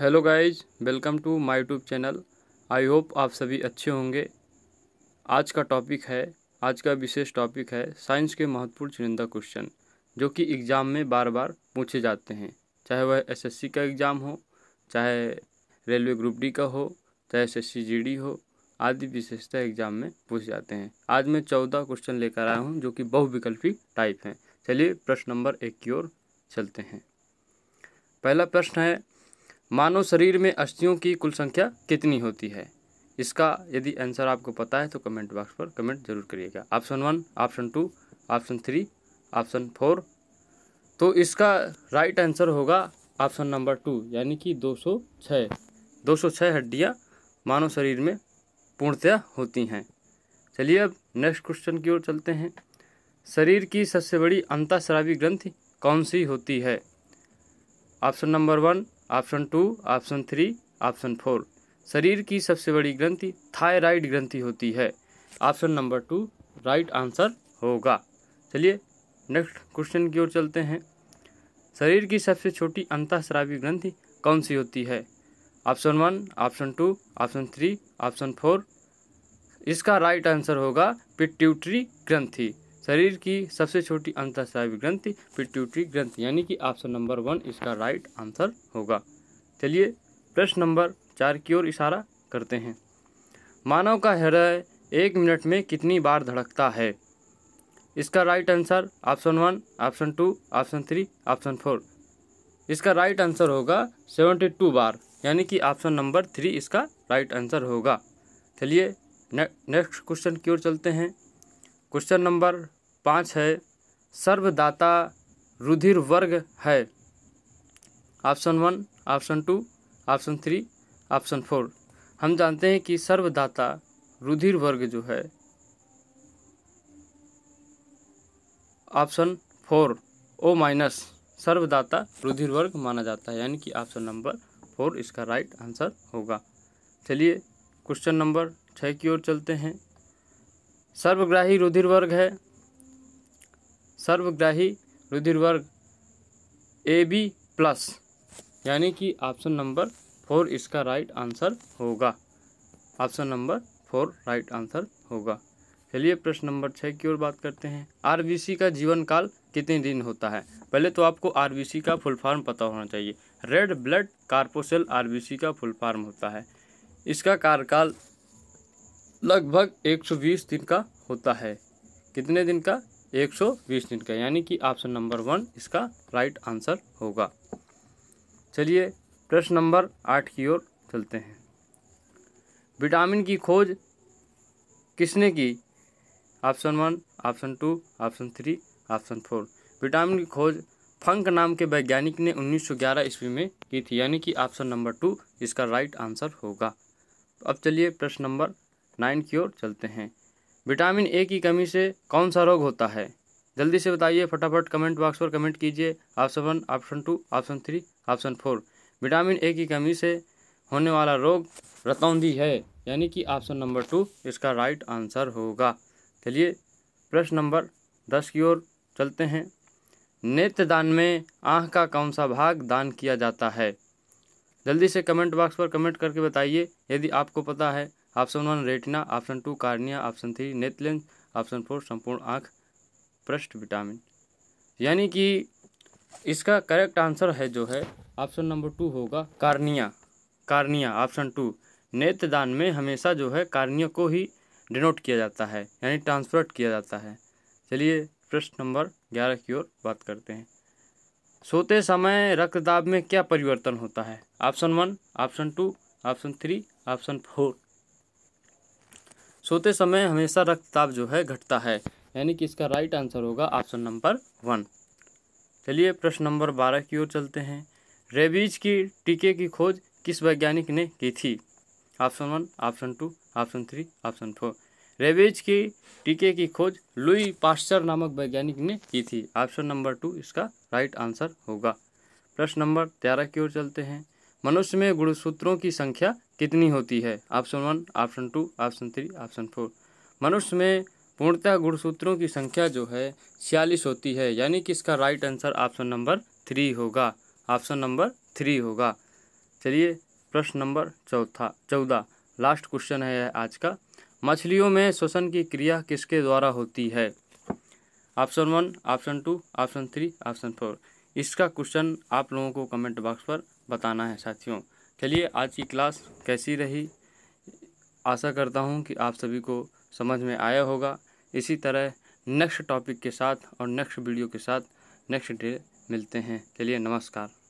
hello guys welcome to my YouTube channel I hope आप सभी अच्छे होंगे आज का टॉपिक है आज का विशेष टॉपिक है साइंस के महत्वपूर्ण चुनिंदा क्वेश्चन जो कि एग्ज़ाम में बार बार पूछे जाते हैं चाहे वह एसएससी का एग्ज़ाम हो चाहे रेलवे ग्रुप डी का हो चाहे एसएससी जीडी हो आदि विशेषता एग्ज़ाम में पूछ जाते हैं आज मैं चौदह क्वेश्चन लेकर आया हूँ जो कि बहुविकल्पिक टाइप हैं चलिए प्रश्न नंबर एक की ओर चलते हैं पहला प्रश्न है मानव शरीर में अस्थियों की कुल संख्या कितनी होती है इसका यदि आंसर आपको पता है तो कमेंट बॉक्स पर कमेंट जरूर करिएगा option one option two option three option four तो इसका राइट आंसर होगा ऑप्शन नंबर टू यानी कि 206 206 हड्डियाँ मानव शरीर में पूर्णतया होती हैं चलिए अब नेक्स्ट क्वेश्चन की ओर चलते हैं शरीर की सबसे बड़ी अंताशरावी ग्रंथि कौन सी होती है option number one option two option three option four शरीर की सबसे बड़ी ग्रंथि थायराइड ग्रंथि होती है option number two right answer होगा चलिए नेक्स्ट क्वेश्चन की ओर चलते हैं शरीर की सबसे छोटी अंतःस्रावी ग्रंथि कौन सी होती है option one option two option three option four इसका राइट आंसर होगा पिट्यूटरी ग्रंथि शरीर की सबसे छोटी अंतस्रावी ग्रंथि पिट्यूटरी ग्रंथि यानी कि ऑप्शन नंबर वन इसका राइट आंसर होगा चलिए प्रश्न नंबर चार की ओर इशारा करते हैं मानव का हृदय एक मिनट में कितनी बार धड़कता है इसका right answer option one option two option three option four इसका राइट आंसर होगा सेवेंटी टू बार यानी कि ऑप्शन नंबर थ्री इसका राइट आंसर होगा चलिए ने, नेक्स्ट क्वेश्चन की ओर चलते हैं क्वेश्चन नंबर पाँच है सर्वदाता रुधिर वर्ग है option one option two option three option four हम जानते हैं कि सर्वदाता रुधिर वर्ग जो है ऑप्शन फोर ओ माइनस सर्वदाता रुधिर वर्ग माना जाता है यानी कि ऑप्शन नंबर फोर इसका राइट आंसर होगा चलिए क्वेश्चन नंबर छः की ओर चलते हैं सर्वग्राही रुधिर वर्ग है सर्वग्राही रुधिर वर्ग ए बी प्लस यानी कि ऑप्शन नंबर फोर इसका राइट आंसर होगा option number four right answer होगा चलिए प्रश्न नंबर छः की ओर बात करते हैं आरबीसी का जीवन काल कितने दिन होता है पहले तो आपको आरबीसी का फुल फॉर्म पता होना चाहिए रेड ब्लड कार्पोसेल आरबीसी का फुल फॉर्म होता है इसका कार्यकाल लगभग 120 दिन का होता है कितने दिन का 120 दिन का यानी कि ऑप्शन नंबर वन इसका राइट आंसर होगा चलिए प्रश्न नंबर आठ की ओर चलते हैं विटामिन की खोज किसने की option one option two option three option four vitamin की खोज फंक नाम के वैज्ञानिक ने 1911 ईस्वी में की थी यानी कि ऑप्शन नंबर टू इसका राइट आंसर होगा अब चलिए प्रश्न नंबर नाइन की ओर चलते हैं विटामिन ए की कमी से कौन सा रोग होता है जल्दी से बताइए फटाफट कमेंट बॉक्स पर कमेंट कीजिए option one option two option three option four vitamin A की कमी से होने वाला रोग रतौंधी है यानी कि ऑप्शन नंबर टू इसका राइट आंसर होगा चलिए प्रश्न नंबर दस की ओर चलते हैं नेत्र दान में आँख का कौन सा भाग दान किया जाता है जल्दी से कमेंट बॉक्स पर कमेंट करके बताइए यदि आपको पता है option one retina option two cornea option three नेतलेंस ऑप्शन फोर संपूर्ण आँख पृष्ठ विटामिन यानी कि इसका करेक्ट आंसर है जो है ऑप्शन नंबर टू होगा कार्निया कार्निया ऑप्शन टू नेत्रदान में हमेशा जो है कार्निया को ही डिनोट किया जाता है यानी ट्रांसफर्ट किया जाता है चलिए प्रश्न नंबर ग्यारह की ओर बात करते हैं सोते समय रक्तदाब में क्या परिवर्तन होता है option one option two option three option four सोते समय हमेशा रक्तताप जो है घटता है यानी कि इसका राइट आंसर होगा ऑप्शन नंबर वन चलिए प्रश्न नंबर बारह की ओर चलते हैं रेबीज की टीके की खोज किस वैज्ञानिक ने की थी option one option two option three option four rabies की टीके की खोज लुई पास्चर नामक वैज्ञानिक ने की थी ऑप्शन नंबर टू इसका राइट आंसर होगा प्रश्न नंबर तेरह की ओर चलते हैं मनुष्य में गुणसूत्रों की संख्या कितनी होती है option one option two option three option four मनुष्य में पूर्णतः गुणसूत्रों की संख्या जो है छियालीस होती है यानी कि इसका right answer option number three होगा ऑप्शन नंबर थ्री होगा चलिए प्रश्न नंबर चौथा चौदह लास्ट क्वेश्चन है आज का मछलियों में श्वसन की क्रिया किसके द्वारा होती है option one option two option three option four इसका क्वेश्चन आप लोगों को कमेंट बॉक्स पर बताना है साथियों चलिए आज की क्लास कैसी रही आशा करता हूँ कि आप सभी को समझ में आया होगा इसी तरह नेक्स्ट टॉपिक के साथ और नेक्स्ट वीडियो के साथ नेक्स्ट डे मिलते हैं चलिए नमस्कार